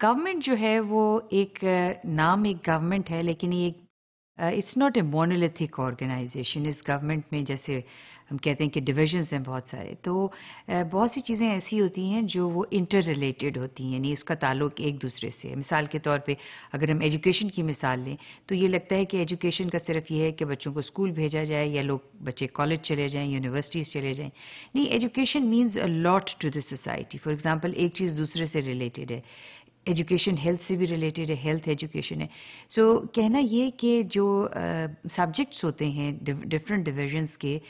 government जो है वो एक नाम एक गवर्नमेंट है लेकिन ये it's not a monolithic organisation इस गवर्नमेंट में जैसे हम कहते हैं कि डिविजन्स हैं बहुत सारे तो बहुत सी चीज़ें ऐसी होती हैं जो वो इंटर रिलेटेड होती हैं यानी इसका ताल्लुक एक दूसरे से मिसाल के तौर पे अगर हम एजुकेशन की मिसाल लें तो ये लगता है कि एजुकेशन का सिर्फ ये है कि बच्चों को स्कूल भेजा जाए या लोग बच्चे कॉलेज चले जाएँ यूनिवर्सिटीज़ चले जाएँ नहीं education means a lot to the society for example एक चीज़ दूसरे से रिलेटेड है एजुकेशन हेल्थ से भी रिलेटेड है हेल्थ एजुकेशन है सो कहना ये कि जो सब्जेक्ट्स uh, होते हैं डिफरेंट डिविजन्स के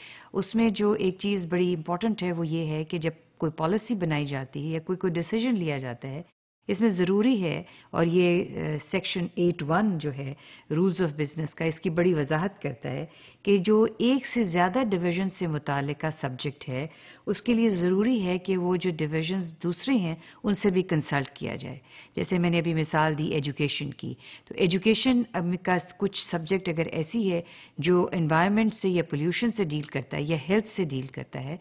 उसमें जो एक चीज़ बड़ी इंपॉर्टेंट है वो ये है कि जब कोई पॉलिसी बनाई जाती है या कोई कोई डिसीजन लिया जाता है इसमें ज़रूरी है और ये सेक्शन एट वन जो है रूल्स ऑफ बिजनेस का इसकी बड़ी वजाहत करता है कि जो एक से ज़्यादा डिवीजन से मुतल सब्जेक्ट है उसके लिए ज़रूरी है कि वो जो डिविजन्स दूसरे हैं उनसे भी कंसल्ट किया जाए जैसे मैंने अभी मिसाल दी एजुकेशन की तो एजुकेशन का कुछ सब्जेक्ट अगर ऐसी है जो इन्वायरमेंट से या पोल्यूशन से डील करता है या हेल्थ से डील करता है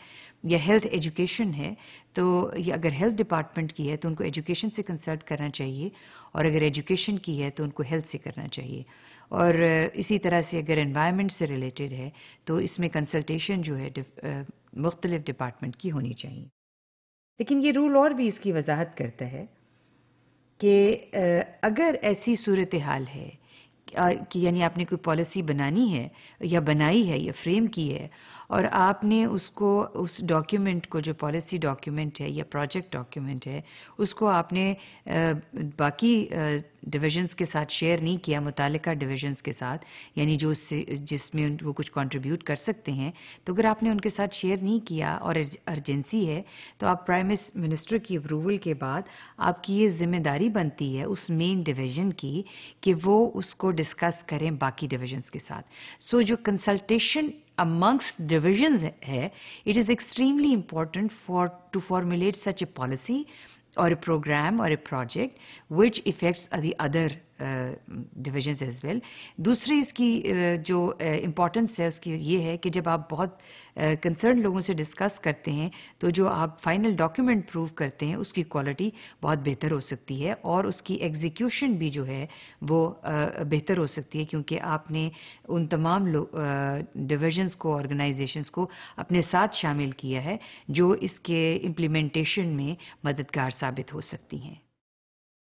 या हेल्थ एजुकेशन है तो या अगर हेल्थ डिपार्टमेंट की है तो उनको एजुकेशन से कंसल्ट करना चाहिए और अगर एजुकेशन की है तो उनको हेल्थ से करना चाहिए और इसी तरह से अगर एनवायरनमेंट से रिलेटेड है तो इसमें कंसल्टेशन जो है मुख्तलिफ डिपार्टमेंट की होनी चाहिए लेकिन ये रूल और भी इसकी वजाहत करता है कि अगर ऐसी सूरत हाल है कि यानी आपने कोई पॉलिसी बनानी है या बनाई है या फ्रेम की है और आपने उसको उस डॉक्यूमेंट को जो पॉलिसी डॉक्यूमेंट है या प्रोजेक्ट डॉक्यूमेंट है उसको आपने बाकी डिविजन्स के साथ शेयर नहीं किया मुतल डिविजन्स के साथ यानी जो जिसमें वो कुछ कंट्रीब्यूट कर सकते हैं तो अगर आपने उनके साथ शेयर नहीं किया और अर्जेंसी है तो आप प्राइम मिनिस्टर की अप्रूवल के बाद आपकी ये जिम्मेदारी बनती है उस मेन डिविज़न की कि वो उसको डिस्कस करें बाकी डिविजन्स के साथ सो so, जो consultation amongst divisions here, it is extremely important for to formulate such a policy or a program or a project which affects the other division as well दूसरी इसकी जो importance है उसकी ये है कि जब आप बहुत कंसर्न लोगों से डिस्कस करते हैं तो जो आप फाइनल डॉक्यूमेंट प्रूव करते हैं उसकी क्वालिटी बहुत बेहतर हो सकती है और उसकी एग्जीक्यूशन भी जो है वो बेहतर हो सकती है क्योंकि आपने उन तमाम डिविजन्स को ऑर्गेनाइजेशंस को अपने साथ शामिल किया है जो इसके इम्प्लीमेंटेशन में मददगार साबित हो सकती हैं